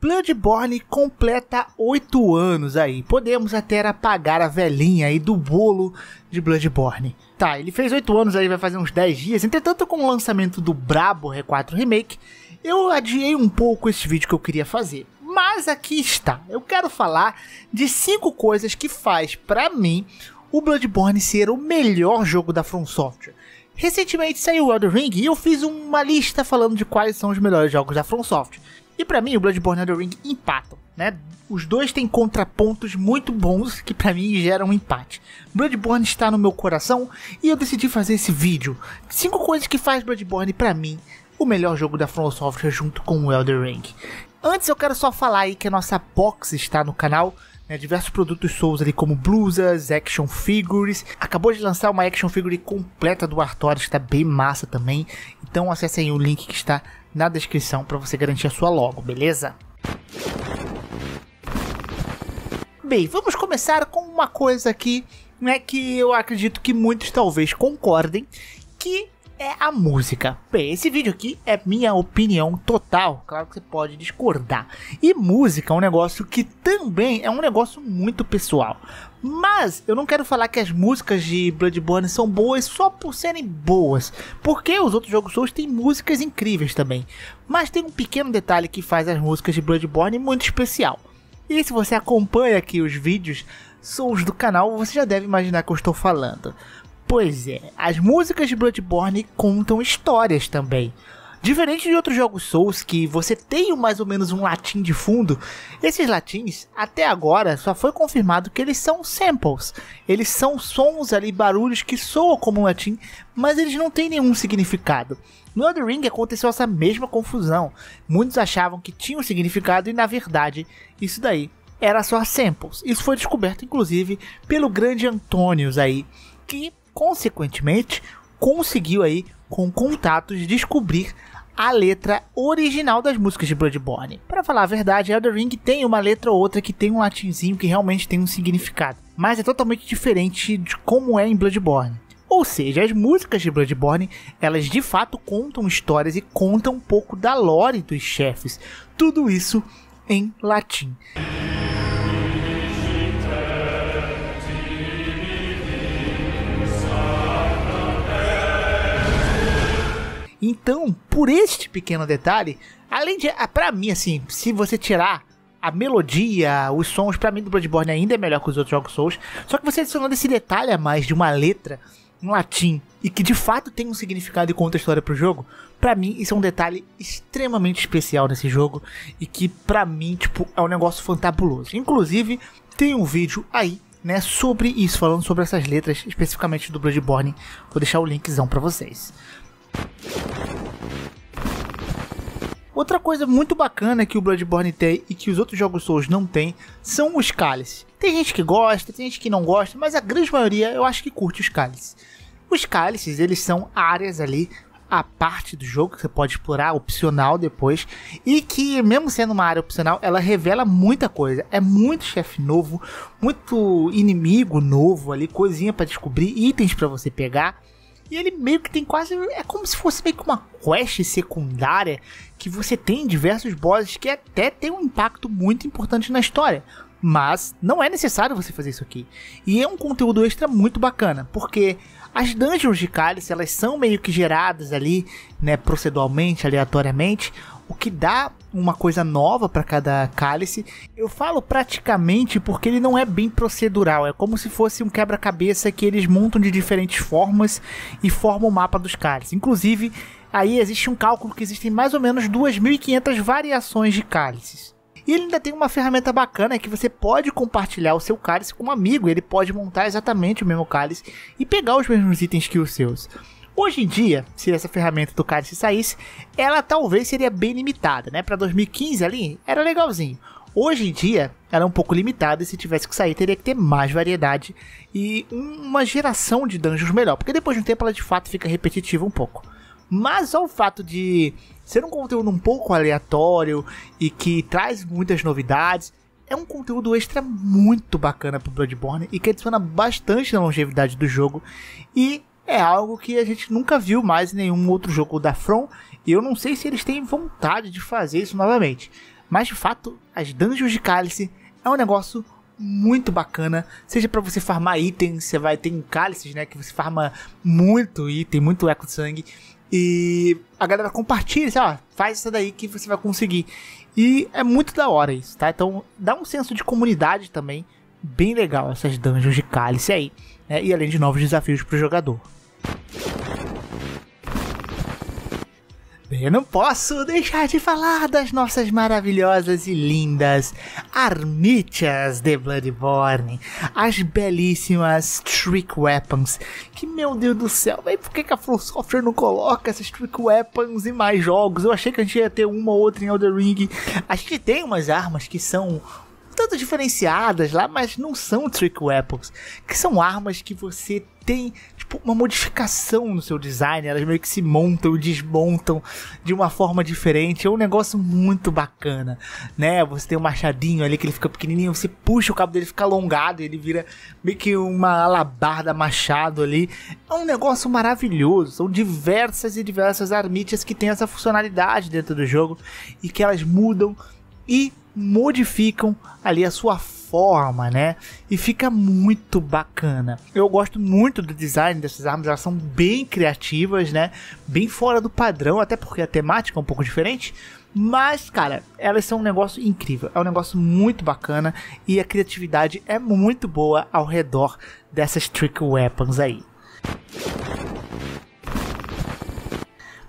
Bloodborne completa 8 anos aí. Podemos até apagar a velhinha aí do bolo de Bloodborne. Tá, ele fez 8 anos aí, vai fazer uns 10 dias. Entretanto, com o lançamento do Brabo R4 Remake, eu adiei um pouco esse vídeo que eu queria fazer. Mas aqui está. Eu quero falar de 5 coisas que faz, para mim, o Bloodborne ser o melhor jogo da From Software. Recentemente saiu o Elden Ring e eu fiz uma lista falando de quais são os melhores jogos da From Software. E para mim, o Bloodborne e Elden Ring empatam, né? Os dois têm contrapontos muito bons que para mim geram um empate. Bloodborne está no meu coração e eu decidi fazer esse vídeo. Cinco coisas que faz Bloodborne para mim o melhor jogo da From Software junto com o Elden Ring. Antes eu quero só falar aí que a nossa box está no canal, né, diversos produtos Souls ali como blusas, action figures. Acabou de lançar uma action figure completa do Artorias, que está bem massa também. Então acessem o link que está na descrição para você garantir a sua logo, beleza? Bem, vamos começar com uma coisa aqui né, que eu acredito que muitos talvez concordem, que é a música. Bem, esse vídeo aqui é minha opinião total, claro que você pode discordar. E música é um negócio que também é um negócio muito pessoal. Mas eu não quero falar que as músicas de Bloodborne são boas só por serem boas, porque os outros jogos Souls têm músicas incríveis também. Mas tem um pequeno detalhe que faz as músicas de Bloodborne muito especial. E se você acompanha aqui os vídeos Souls do canal, você já deve imaginar que eu estou falando. Pois é, as músicas de Bloodborne contam histórias também. Diferente de outros jogos Souls que você tem mais ou menos um latim de fundo, esses latins, até agora, só foi confirmado que eles são samples. Eles são sons ali, barulhos que soam como um latim, mas eles não têm nenhum significado. No Elden Ring aconteceu essa mesma confusão. Muitos achavam que tinha um significado e na verdade, isso daí era só samples. Isso foi descoberto inclusive pelo grande Antônios aí, que consequentemente, conseguiu aí, com contatos, descobrir a letra original das músicas de Bloodborne. Para falar a verdade, Elden Ring tem uma letra ou outra que tem um latinzinho que realmente tem um significado, mas é totalmente diferente de como é em Bloodborne. Ou seja, as músicas de Bloodborne, elas de fato contam histórias e contam um pouco da lore dos chefes. Tudo isso em latim. Então, por este pequeno detalhe, além de. Ah, para mim, assim, se você tirar a melodia, os sons, para mim do Bloodborne ainda é melhor que os outros jogos Souls. Só que você adicionando esse detalhe a mais de uma letra em latim e que de fato tem um significado e conta a história pro jogo, para mim isso é um detalhe extremamente especial nesse jogo e que para mim, tipo, é um negócio fantabuloso. Inclusive, tem um vídeo aí, né, sobre isso, falando sobre essas letras especificamente do Bloodborne. Vou deixar o linkzão para vocês. Outra coisa muito bacana que o Bloodborne tem e que os outros jogos Souls não tem são os cálices. Tem gente que gosta, tem gente que não gosta, mas a grande maioria eu acho que curte os cálices. Os cálices, eles são áreas ali, a parte do jogo que você pode explorar, opcional depois, e que mesmo sendo uma área opcional, ela revela muita coisa. É muito chefe novo, muito inimigo novo ali, coisinha para descobrir, itens para você pegar. E ele meio que tem quase. É como se fosse meio que uma quest secundária que você tem diversos bosses que até tem um impacto muito importante na história. Mas não é necessário você fazer isso aqui. E é um conteúdo extra muito bacana, porque as dungeons de cálice, elas são meio que geradas ali, né, proceduralmente, aleatoriamente, o que dá uma coisa nova para cada cálice. Eu falo praticamente porque ele não é bem procedural, é como se fosse um quebra-cabeça que eles montam de diferentes formas e formam o mapa dos cálices. Inclusive, aí existe um cálculo que existem mais ou menos 2.500 variações de cálices. E ele ainda tem uma ferramenta bacana é que você pode compartilhar o seu cálice com um amigo. Ele pode montar exatamente o mesmo cálice e pegar os mesmos itens que os seus. Hoje em dia, se essa ferramenta do cálice saísse, ela talvez seria bem limitada, né? Para 2015 ali, era legalzinho. Hoje em dia, ela é um pouco limitada e se tivesse que sair, teria que ter mais variedade e uma geração de dungeons melhor, porque depois de um tempo ela de fato fica repetitiva um pouco. Mas ao fato de ser um conteúdo um pouco aleatório e que traz muitas novidades, é um conteúdo extra muito bacana para Bloodborne e que adiciona bastante na longevidade do jogo. E é algo que a gente nunca viu mais em nenhum outro jogo da From. E eu não sei se eles têm vontade de fazer isso novamente. Mas de fato, as Dungeons de Cálice é um negócio muito bacana, seja para você farmar itens, você vai ter cálices, né, que você farma muito item, muito eco de sangue, e a galera compartilha, sei lá, faz isso daí que você vai conseguir. E é muito da hora isso, tá? Então dá um senso de comunidade também. Bem legal essas dungeons de cálice aí. Né? E além de novos desafios para o jogador. Eu não posso deixar de falar das nossas maravilhosas e lindas armichas de Bloodborne, as belíssimas Trick Weapons, que meu Deus do céu, véio, por que, que a Flow Software não coloca essas Trick Weapons em mais jogos? Eu achei que a gente ia ter uma ou outra em Elder Ring. A gente tem umas armas que são tanto diferenciadas lá, mas não são trick weapons, que são armas que você tem tipo, uma modificação no seu design, elas meio que se montam e desmontam de uma forma diferente. É um negócio muito bacana, né? Você tem um machadinho ali que ele fica pequenininho, você puxa o cabo dele, fica alongado, ele vira meio que uma alabarda machado ali. É um negócio maravilhoso. São diversas e diversas armitas que tem essa funcionalidade dentro do jogo e que elas mudam e modificam ali a sua forma, né? E fica muito bacana. Eu gosto muito do design dessas armas, elas são bem criativas, né? Bem fora do padrão, até porque a temática é um pouco diferente. Mas, cara, elas são um negócio incrível. É um negócio muito bacana e a criatividade é muito boa ao redor dessas trick weapons aí.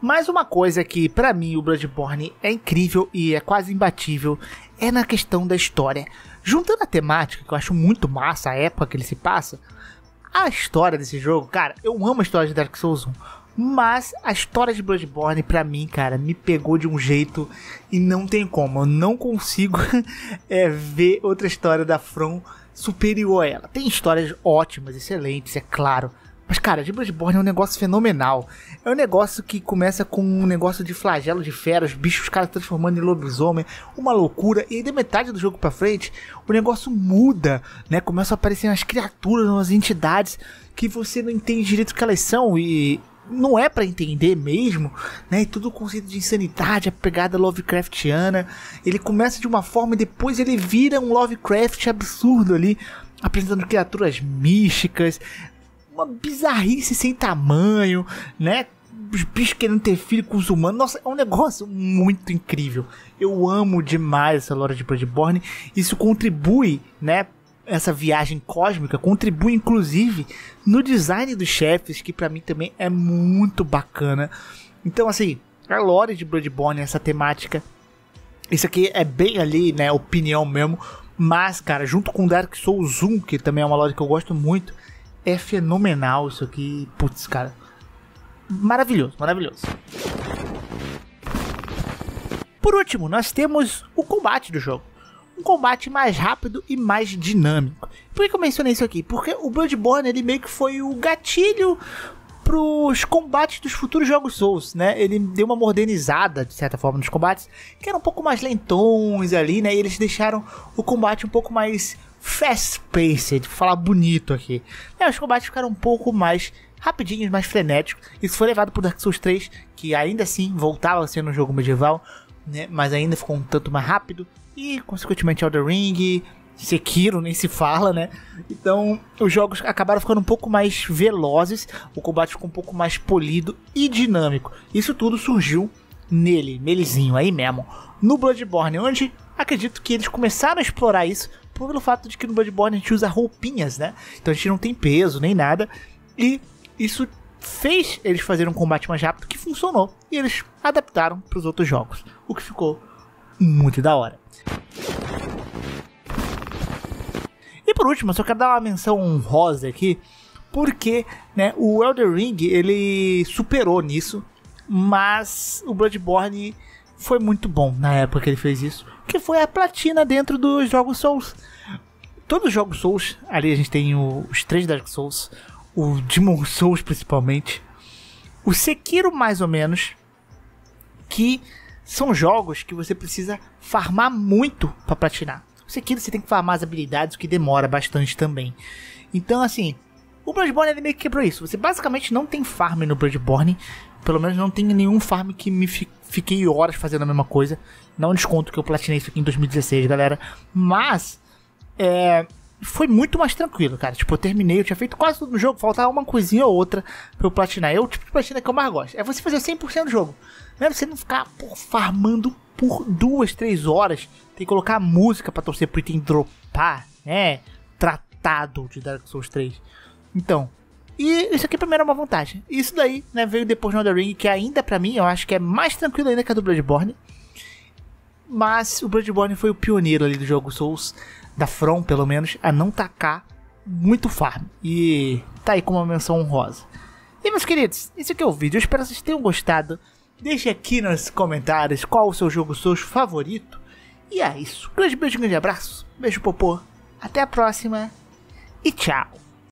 Mais uma coisa que para mim o Bloodborne é incrível e é quase imbatível é na questão da história. Juntando a temática, que eu acho muito massa a época que ele se passa, a história desse jogo, cara, eu amo a história de Dark Souls 1. Mas a história de Bloodborne, pra mim, cara, me pegou de um jeito e não tem como. Eu não consigo é, ver outra história da From superior a ela. Tem histórias ótimas, excelentes, é claro. Mas, cara, Bloodborne é um negócio fenomenal. É um negócio que começa com um negócio de flagelo de feras, bichos, os caras transformando em lobisomem, uma loucura. E da metade do jogo pra frente, o negócio muda, né? Começam a aparecer umas criaturas, umas entidades que você não entende direito o que elas são e não é para entender mesmo, né? E todo o conceito de insanidade, a pegada Lovecraftiana, ele começa de uma forma e depois ele vira um Lovecraft absurdo ali, apresentando criaturas místicas, uma bizarrice sem tamanho, né? Os bichos querendo ter filho com os humanos. Nossa, é um negócio muito incrível. Eu amo demais essa lore de Bloodborne. Isso contribui, né? Essa viagem cósmica contribui, inclusive, no design dos chefes, que para mim também é muito bacana. Então, assim, a lore de Bloodborne, essa temática. Isso aqui é bem ali, né? Opinião mesmo. Mas, cara, junto com Dark Souls 1, que também é uma lore que eu gosto muito, é fenomenal isso aqui. Putz, cara. Maravilhoso, maravilhoso. Por último, nós temos o combate do jogo. Um combate mais rápido e mais dinâmico. Por que eu mencionei isso aqui? Porque o Bloodborne ele meio que foi o gatilho para os combates dos futuros jogos Souls, né? Ele deu uma modernizada, de certa forma, nos combates, que eram um pouco mais lentões ali, né? E eles deixaram o combate um pouco mais fast-paced, falar bonito aqui. Né, os combates ficaram um pouco mais rapidinhos, mais frenéticos. Isso foi levado pro Dark Souls 3, que ainda assim voltava a ser um jogo medieval, né, mas ainda ficou um tanto mais rápido. E, consequentemente, Elder Ring, Sekiro nem se fala, né? Então os jogos acabaram ficando um pouco mais velozes, o combate ficou um pouco mais polido e dinâmico. Isso tudo surgiu nele, nelezinho, aí mesmo. No Bloodborne, onde acredito que eles começaram a explorar isso pelo fato de que no Bloodborne a gente usa roupinhas, né? Então a gente não tem peso nem nada. E isso fez eles fazerem um combate mais rápido que funcionou. E eles adaptaram para os outros jogos, o que ficou muito da hora. E por último, só quero dar uma menção honrosa aqui, porque né, o Elder Ring ele superou nisso, mas o Bloodborne foi muito bom na época que ele fez isso que foi a platina dentro dos jogos Souls. Todos os jogos Souls, ali a gente tem o, os três Dark Souls, o Demon Souls principalmente, o Sekiro mais ou menos, que são jogos que você precisa farmar muito para platinar. O Sekiro você tem que farmar as habilidades, o que demora bastante também. Então assim, o Bloodborne ele meio que quebrou isso. Você basicamente não tem farm no Bloodborne pelo menos não tem nenhum farm que me fi, fiquei horas fazendo a mesma coisa. Não desconto que eu platinei isso aqui em 2016, galera. Mas, é, foi muito mais tranquilo, cara. Tipo, eu terminei, eu tinha feito quase tudo no jogo, faltava uma coisinha ou outra pra eu platinar. É o tipo de platina que eu mais gosto. É você fazer 100% do jogo. Não é você não ficar por, farmando por duas, três horas. Tem que colocar música para torcer pro item dropar, né? Tratado de Dark Souls 3. Então, e isso aqui primeiro é uma vantagem. Isso daí, né, veio depois de The Ring, que ainda para mim, eu acho que é mais tranquilo ainda que a do Bloodborne. Mas o Bloodborne foi o pioneiro ali do jogo Souls, da From, pelo menos, a não tacar muito farm. E tá aí com uma menção honrosa. E meus queridos, esse aqui é o vídeo. Eu espero que vocês tenham gostado. Deixe aqui nos comentários qual o seu jogo Souls favorito. E é isso. Grande beijo, grande abraço. Beijo, popô. Até a próxima. E tchau.